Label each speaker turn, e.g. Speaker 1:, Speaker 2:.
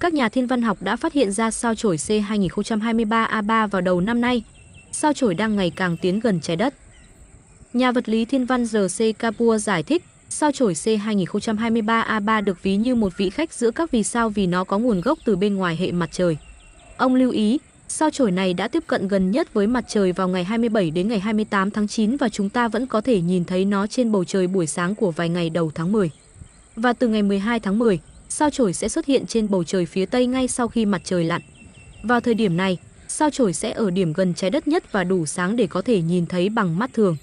Speaker 1: các nhà thiên văn học đã phát hiện ra sao chổi C 2023A3 vào đầu năm nay. Sao chổi đang ngày càng tiến gần trái đất. Nhà vật lý thiên văn C. Kapoor giải thích, sao chổi C 2023A3 được ví như một vị khách giữa các vì sao vì nó có nguồn gốc từ bên ngoài hệ mặt trời. Ông lưu ý, sao chổi này đã tiếp cận gần nhất với mặt trời vào ngày 27 đến ngày 28 tháng 9 và chúng ta vẫn có thể nhìn thấy nó trên bầu trời buổi sáng của vài ngày đầu tháng 10. Và từ ngày 12 tháng 10, sao chổi sẽ xuất hiện trên bầu trời phía Tây ngay sau khi mặt trời lặn. Vào thời điểm này, sao chổi sẽ ở điểm gần trái đất nhất và đủ sáng để có thể nhìn thấy bằng mắt thường.